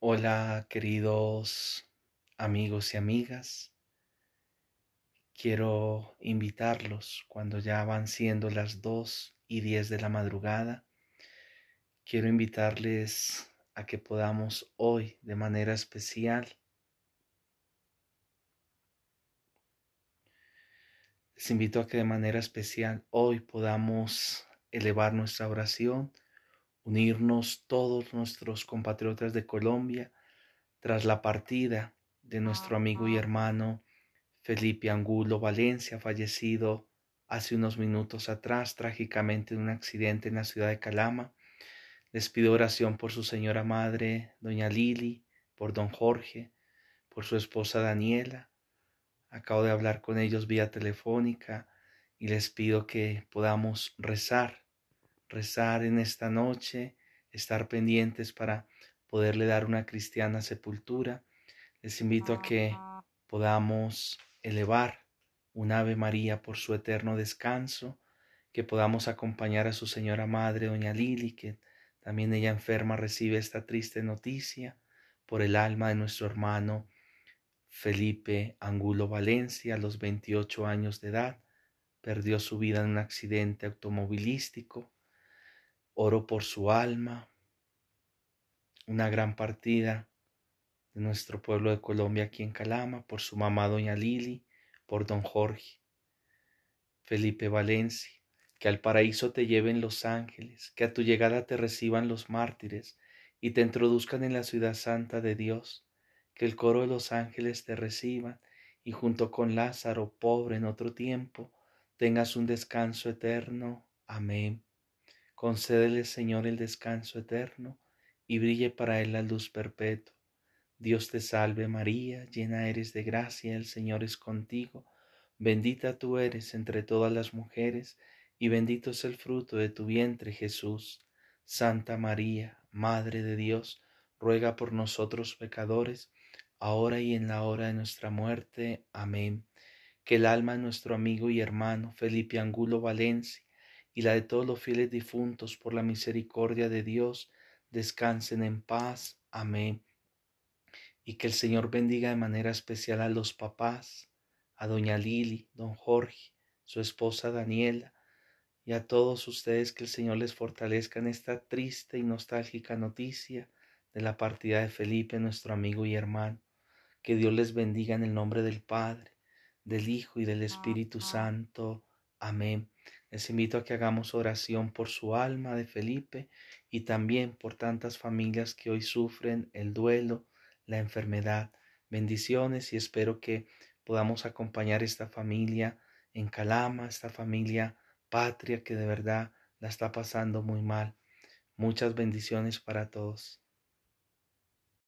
Hola queridos amigos y amigas. Quiero invitarlos cuando ya van siendo las 2 y 10 de la madrugada. Quiero invitarles a que podamos hoy de manera especial Les invito a que de manera especial hoy podamos elevar nuestra oración unirnos todos nuestros compatriotas de Colombia tras la partida de nuestro amigo y hermano Felipe Angulo Valencia, fallecido hace unos minutos atrás trágicamente en un accidente en la ciudad de Calama. Les pido oración por su señora madre, doña Lili, por don Jorge, por su esposa Daniela. Acabo de hablar con ellos vía telefónica y les pido que podamos rezar rezar en esta noche, estar pendientes para poderle dar una cristiana sepultura. Les invito a que ah. podamos elevar un Ave María por su eterno descanso, que podamos acompañar a su señora madre, doña Lili, que también ella enferma recibe esta triste noticia por el alma de nuestro hermano Felipe Angulo Valencia, a los 28 años de edad, perdió su vida en un accidente automovilístico Oro por su alma, una gran partida de nuestro pueblo de Colombia aquí en Calama, por su mamá doña Lili, por don Jorge, Felipe Valencia, que al paraíso te lleven los ángeles, que a tu llegada te reciban los mártires y te introduzcan en la ciudad santa de Dios, que el coro de los ángeles te reciban y junto con Lázaro, pobre en otro tiempo, tengas un descanso eterno. Amén. Concédele, Señor, el descanso eterno y brille para él la luz perpetua. Dios te salve María, llena eres de gracia, el Señor es contigo, bendita tú eres entre todas las mujeres, y bendito es el fruto de tu vientre Jesús. Santa María, Madre de Dios, ruega por nosotros pecadores, ahora y en la hora de nuestra muerte. Amén. Que el alma de nuestro amigo y hermano Felipe Angulo Valencia, y la de todos los fieles difuntos por la misericordia de Dios, descansen en paz. Amén. Y que el Señor bendiga de manera especial a los papás, a doña Lili, don Jorge, su esposa Daniela, y a todos ustedes que el Señor les fortalezca en esta triste y nostálgica noticia de la partida de Felipe, nuestro amigo y hermano. Que Dios les bendiga en el nombre del Padre, del Hijo y del Espíritu Santo. Amén. Les invito a que hagamos oración por su alma de Felipe y también por tantas familias que hoy sufren el duelo, la enfermedad. Bendiciones y espero que podamos acompañar esta familia en Calama, esta familia patria que de verdad la está pasando muy mal. Muchas bendiciones para todos.